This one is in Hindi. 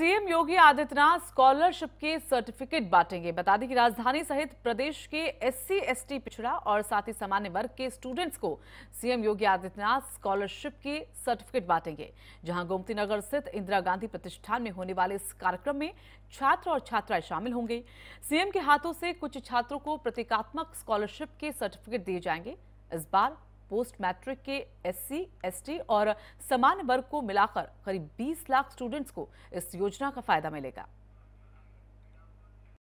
सीएम योगी आदित्यनाथ स्कॉलरशिप के सर्टिफिकेट बांटेंगे बता दें कि राजधानी सहित प्रदेश के एससी एसटी पिछड़ा और साथ ही सामान्य वर्ग के स्टूडेंट्स को सीएम योगी आदित्यनाथ स्कॉलरशिप के सर्टिफिकेट बांटेंगे जहां गोमती नगर स्थित इंदिरा गांधी प्रतिष्ठान में होने वाले इस कार्यक्रम में छात्र और छात्राएं शामिल होंगे सीएम के हाथों से कुछ छात्रों को प्रतीकात्मक स्कॉलरशिप के सर्टिफिकेट दिए जाएंगे इस बार पोस्ट मैट्रिक के एससी, एसटी और सामान्य वर्ग को मिलाकर करीब 20 लाख स्टूडेंट्स को इस योजना का फायदा मिलेगा